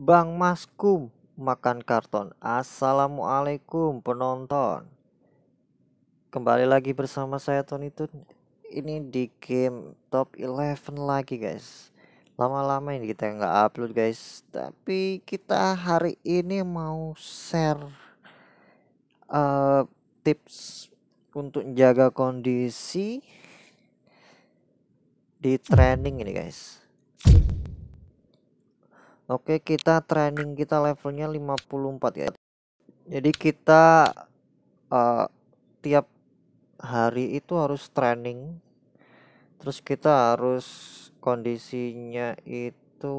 Bang Maskum makan karton. Assalamualaikum penonton. Kembali lagi bersama saya Tony Tun. Ini di game Top 11 lagi guys. Lama-lama ini kita nggak upload guys. Tapi kita hari ini mau share uh, tips untuk jaga kondisi di training ini guys Oke kita training kita levelnya 54 ya jadi kita uh, tiap hari itu harus training terus kita harus kondisinya itu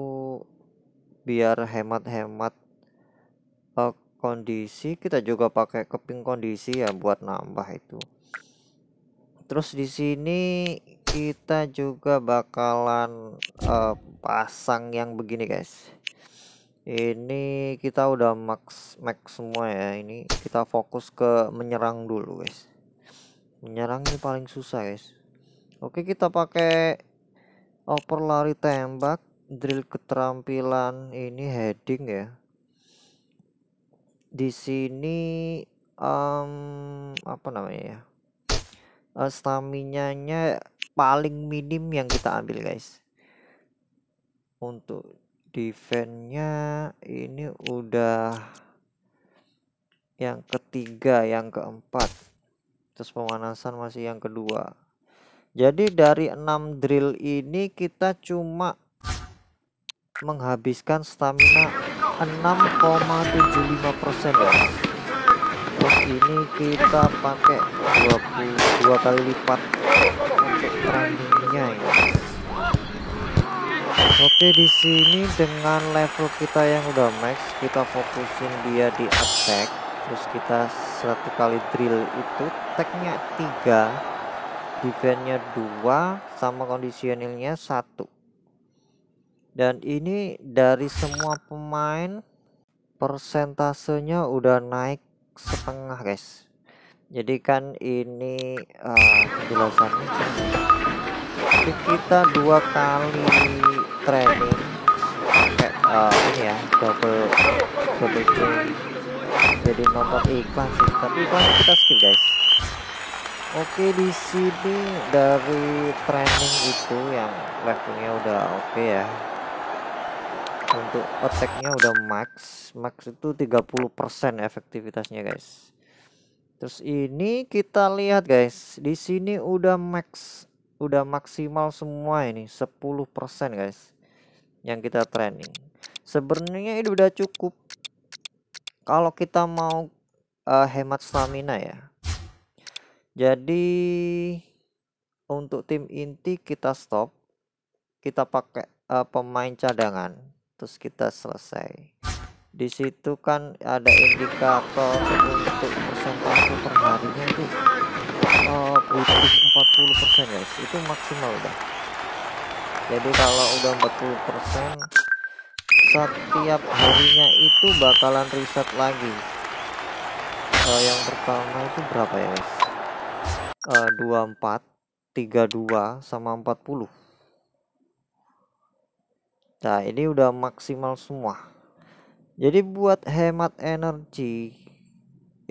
biar hemat-hemat uh, kondisi kita juga pakai keping kondisi ya buat nambah itu terus di sini kita juga bakalan uh, pasang yang begini guys ini kita udah max max semua ya ini kita fokus ke menyerang dulu guys menyerang ini paling susah guys oke kita pakai over lari tembak drill keterampilan ini heading ya di sini um, apa namanya ya uh, eh, stamina nya paling minim yang kita ambil guys untuk Defendnya ini udah yang ketiga, yang keempat. Terus pemanasan masih yang kedua. Jadi dari enam drill ini kita cuma menghabiskan stamina 6,75% ya. Terus ini kita pakai 22 kali lipat untuk trainingnya ya. Oke di sini dengan level kita yang udah max, kita fokusin dia di attack, terus kita satu kali drill itu tagnya tiga, defense-nya dua, sama kondisionalnya satu. Dan ini dari semua pemain persentasenya udah naik setengah guys. Jadi kan ini uh, penjelasannya tapi kita dua kali training pakai uh, ini ya double double chain jadi nomor iklan sih tapi kan kita skip guys oke di sini dari training itu yang levelnya udah oke okay ya untuk attacknya udah max max itu 30% efektivitasnya guys terus ini kita lihat guys di sini udah max udah maksimal semua ini 10% guys yang kita training sebenarnya itu udah cukup kalau kita mau uh, hemat stamina ya jadi untuk tim inti kita stop kita pakai uh, pemain cadangan terus kita selesai di situ kan ada indikator untuk persentase perharinya tuh uh, putih 40% guys itu maksimal udah jadi kalau udah 40% setiap harinya itu bakalan riset lagi uh, yang pertama itu berapa ya guys uh, 24 32 sama 40 nah ini udah maksimal semua jadi buat hemat energi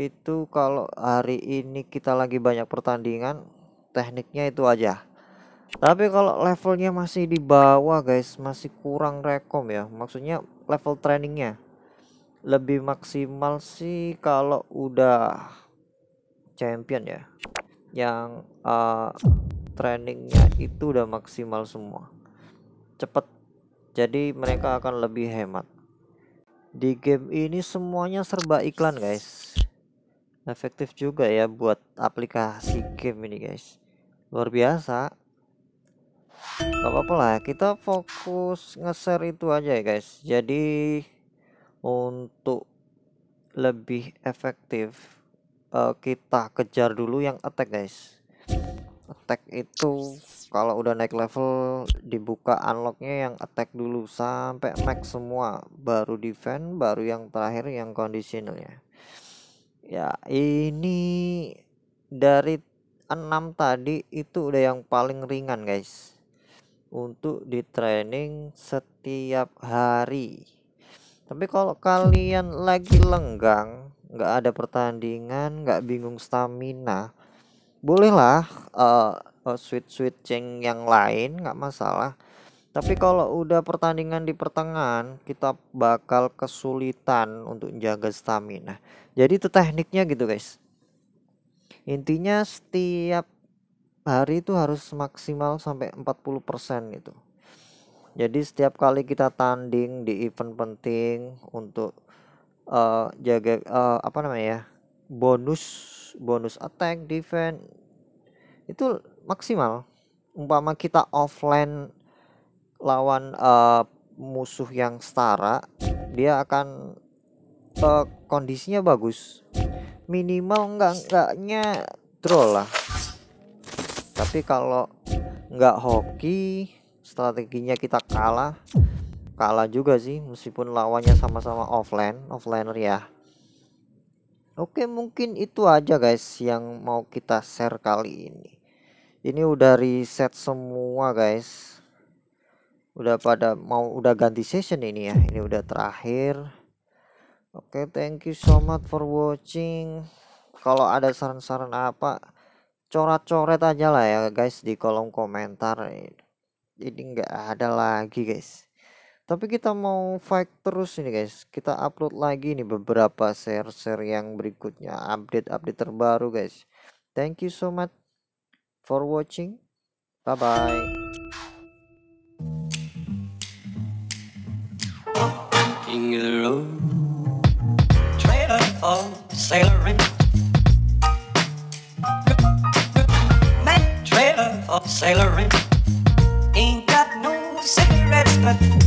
itu kalau hari ini kita lagi banyak pertandingan tekniknya itu aja tapi kalau levelnya masih di bawah guys masih kurang rekom ya maksudnya level trainingnya lebih maksimal sih kalau udah champion ya yang uh, trainingnya itu udah maksimal semua cepet jadi mereka akan lebih hemat di game ini semuanya serba iklan guys efektif juga ya buat aplikasi game ini guys luar biasa gak apa-apa lah kita fokus nge-share itu aja ya guys jadi untuk lebih efektif uh, kita kejar dulu yang attack guys attack itu kalau udah naik level dibuka unlocknya yang attack dulu sampai max semua baru defense baru yang terakhir yang conditionalnya ya ini dari enam tadi itu udah yang paling ringan guys untuk di training setiap hari tapi kalau kalian lagi lenggang nggak ada pertandingan nggak bingung stamina bolehlah uh, eh, uh, eh, switch switching yang lain nggak masalah tapi kalau udah pertandingan di pertengahan, kita bakal kesulitan untuk menjaga stamina. Jadi itu tekniknya gitu, guys. Intinya setiap hari itu harus maksimal sampai 40% gitu. Jadi setiap kali kita tanding di event penting untuk uh, jaga uh, apa namanya ya? bonus bonus attack defense itu maksimal. Umpama kita offline lawan uh, musuh yang setara dia akan uh, kondisinya bagus minimal enggak enggaknya troll lah tapi kalau enggak hoki strateginya kita kalah kalah juga sih meskipun lawannya sama-sama offline offliner ya Oke mungkin itu aja guys yang mau kita share kali ini ini udah reset semua guys udah pada mau udah ganti session ini ya ini udah terakhir oke okay, thank you so much for watching kalau ada saran-saran apa coret-coret aja lah ya guys di kolom komentar ini nggak ada lagi guys tapi kita mau fight terus ini guys kita upload lagi nih beberapa share-share yang berikutnya update-update terbaru guys thank you so much for watching bye bye sailor oh, trailer for sailor in. Trailer for sailor in. Ain't got no cigarettes, but.